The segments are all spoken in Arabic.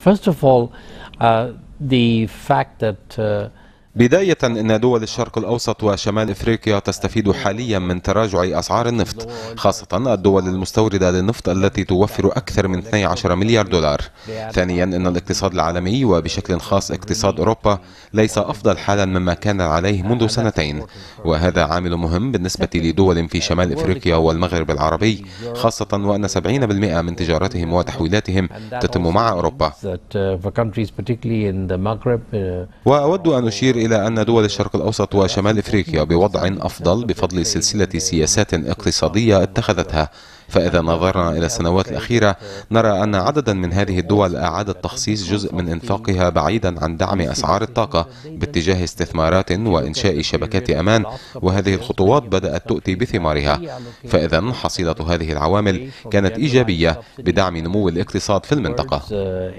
First of all, uh, the fact that uh, بداية إن دول الشرق الأوسط وشمال إفريقيا تستفيد حاليا من تراجع أسعار النفط خاصة الدول المستوردة للنفط التي توفر أكثر من 12 مليار دولار ثانيا إن الاقتصاد العالمي وبشكل خاص اقتصاد أوروبا ليس أفضل حالا مما كان عليه منذ سنتين وهذا عامل مهم بالنسبة لدول في شمال إفريقيا والمغرب العربي خاصة وأن 70% من تجارتهم وتحويلاتهم تتم مع أوروبا uh, uh, وأود أن أشير إلى أن دول الشرق الأوسط وشمال إفريقيا بوضع أفضل بفضل سلسلة سياسات اقتصادية اتخذتها فإذا نظرنا إلى السنوات الأخيرة نرى أن عددا من هذه الدول أعادت تخصيص جزء من إنفاقها بعيدا عن دعم أسعار الطاقة باتجاه استثمارات وإنشاء شبكات أمان وهذه الخطوات بدأت تؤتي بثمارها فإذا حصيلة هذه العوامل كانت إيجابية بدعم نمو الاقتصاد في المنطقة uh,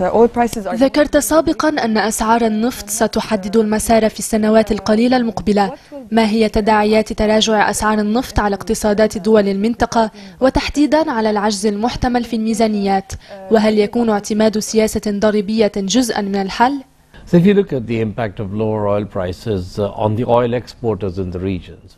uh, uh, ذكرت سابقا أن أسعار النفط ستحدد المسار في السنوات القليلة المقبلة المقبلة ما هي تداعيات تراجع أسعار النفط على اقتصادات دول المنطقة وتحديدا على العجز المحتمل في الميزانيات وهل يكون اعتماد سياسة ضريبية جزءا من الحل؟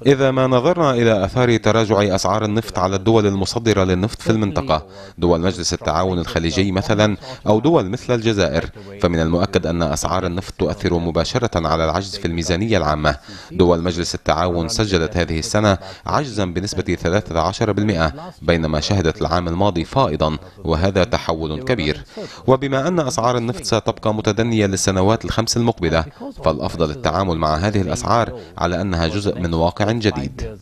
إذا ما نظرنا إلى آثار تراجع أسعار النفط على الدول المصدرة للنفط في المنطقة دول مجلس التعاون الخليجي مثلا أو دول مثل الجزائر فمن المؤكد أن أسعار النفط تؤثر مباشرة على العجز في الميزانية العامة دول مجلس التعاون سجلت هذه السنة عجزا بنسبة 13% بينما شهدت العام الماضي فائضا وهذا تحول كبير وبما أن أسعار النفط ستبقى متدنية للسنوات السنوات الخمس المقبلة فالأفضل التعامل مع هذه الأسعار على أنها جزء من واقع جديد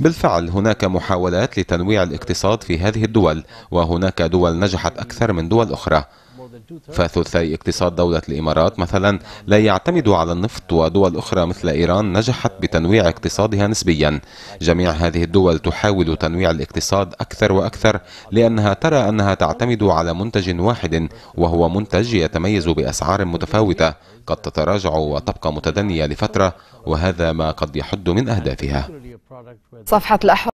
بالفعل هناك محاولات لتنويع الاقتصاد في هذه الدول وهناك دول نجحت أكثر من دول أخرى فثلثي اقتصاد دولة الإمارات مثلا لا يعتمد على النفط ودول أخرى مثل إيران نجحت بتنويع اقتصادها نسبيا جميع هذه الدول تحاول تنويع الاقتصاد أكثر وأكثر لأنها ترى أنها تعتمد على منتج واحد وهو منتج يتميز بأسعار متفاوتة قد تتراجع وتبقى متدنية لفترة وهذا ما قد يحد من أهدافها صفحة الأحوال